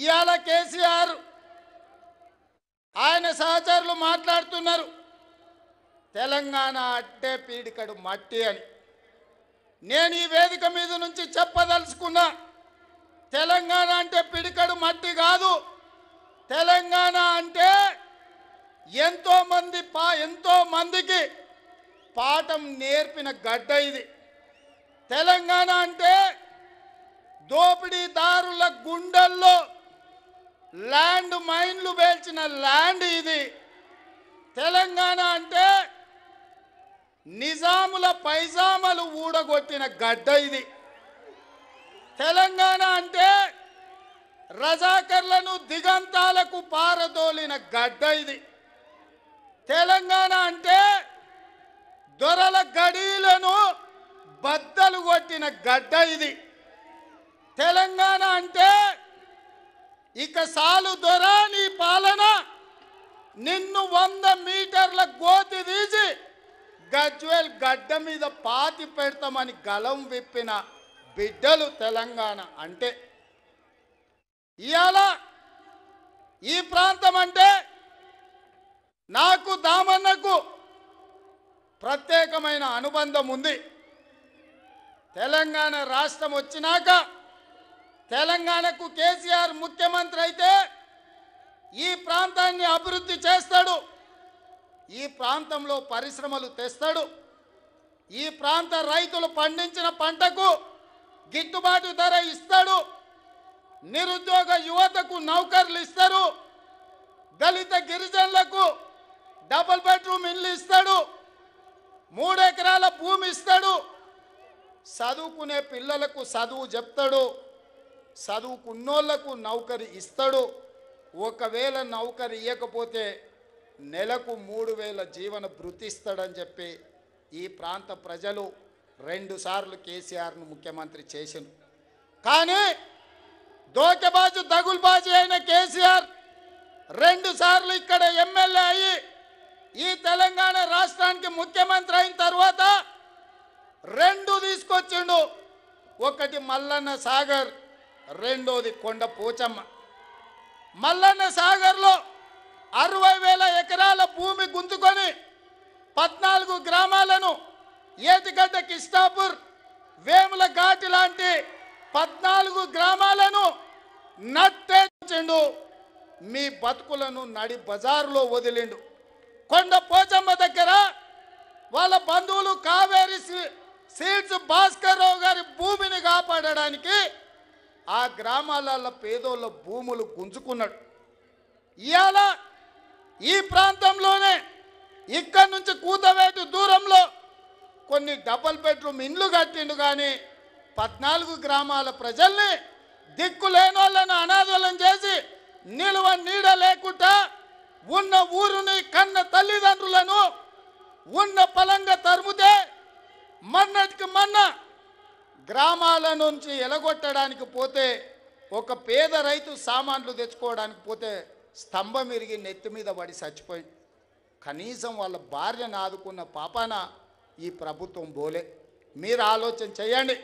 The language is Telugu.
ఇవాళ కేసీఆర్ ఆయన సహచరులు మాట్లాడుతున్నారు తెలంగాణ అట్టే పీడికడు మట్టి అని నేను ఈ వేదిక మీద నుంచి చెప్పదలుచుకున్నా తెలంగాణ అంటే పిడికడు మట్టి కాదు తెలంగాణ అంటే ఎంతోమంది పా ఎంతో మందికి పాఠం నేర్పిన గడ్డ ఇది తెలంగాణ అంటే దోపిడీదారుల గుండెల్లో ల్యాండ్ మైన్లు పేల్చిన ల్యాండ్ ఇది తెలంగాణ అంటే నిజాముల పైజామలు ఊడగొట్టిన గడ్డ ఇది తెలంగాణ అంటే రజాకర్లను దిగంతాలకు పారదోలిన గడ్డ ఇది తెలంగాణ అంటే దొరల గడీలను బద్దలు కొట్టిన గడ్డ ఇది తెలంగాణ అంటే ఇక సాలు దొర నీ పాలన నిన్ను వంద మీటర్ల గోతి తీసి గజ్వేల్ గడ్డ మీద పాతి పెడతామని గలం విప్పిన బిడ్డలు తెలంగాణ అంటే ఇవాళ ఈ ప్రాంతం అంటే నాకు దామన్నకు ప్రత్యేకమైన అనుబంధం ఉంది తెలంగాణ రాష్ట్రం వచ్చినాక తెలంగాణకు కేసీఆర్ ముఖ్యమంత్రి అయితే ఈ ప్రాంతాన్ని అభివృద్ధి చేస్తాడు ఈ ప్రాంతంలో పరిశ్రమలు తెస్తాడు ఈ ప్రాంత రైతులు పండించిన పంటకు గిట్టుబాటు ధర ఇస్తాడు నిరుద్యోగ యువతకు నౌకర్లు ఇస్తారు దళిత గిరిజనులకు డబుల్ బెడ్రూమ్ ఇల్లు ఇస్తాడు మూడెకరాల భూమి ఇస్తాడు చదువుకునే పిల్లలకు చదువు చెప్తాడు చదువుకున్నోళ్లకు నౌకరి ఇస్తాడు ఒకవేళ నౌకరి ఇవ్వకపోతే నెలకు మూడు వేల జీవన బృతిస్తాడని చెప్పి ఈ ప్రాంత ప్రజలు రెండుసార్లు కేసీఆర్ను ముఖ్యమంత్రి చేశారు కానీ దోకెబాజు దగుల్బాజు అయిన కేసీఆర్ రెండుసార్లు ఇక్కడ ఎమ్మెల్యే అయ్యి ఈ తెలంగాణ రాష్ట్రానికి ముఖ్యమంత్రి అయిన తర్వాత రెండు తీసుకొచ్చిండు ఒకటి మల్లన్న సాగర్ రెండోది కొండ పోచమ్మ మల్లన్న సాగర్లో అరవై వేల ఎకరాల భూమి గుంజుకొని పద్నాలుగు గ్రామాలను ఏతిగడ్డ కిస్తాపూర్ వేముల ఘాటి లాంటి పద్నాలుగు గ్రామాలను నట్టేచిండు మీ బతుకులను నడి బజారులో వదిలిండు కొండ పోచమ్మ దగ్గర వాళ్ళ బంధువులు కావేరి సీడ్స్ భాస్కర్ గారి భూమిని కాపాడడానికి ఆ గ్రామాలలో పేదోళ్ళ భూములు గుంజుకున్నాడు ఇవాళ ఈ ప్రాంతంలోనే ఇక్కడ నుంచి కూతవేటు దూరంలో కొన్ని డబల్ బెడ్రూమ్ ఇండ్లు కట్టిండు కానీ పద్నాలుగు గ్రామాల ప్రజల్ని దిక్కు లేని వాళ్ళను అనాథోళం చేసి నిలువ నీడ లేకుండా ఉన్న ఊరుని కన్న తల్లిదండ్రులను ఉన్న పలంగా తరుముతే మన్నటికి మన్న గ్రామాల నుంచి ఎలగొట్టడానికి పోతే ఒక పేద రైతు సామాన్లు తెచ్చుకోవడానికి పోతే స్తంభం ఇరిగి నెత్తి మీద పడి చచ్చిపోయి కనీసం వాళ్ళ భార్యను ఆదుకున్న పాపాన ఈ ప్రభుత్వం బోలే మీరు ఆలోచన చేయండి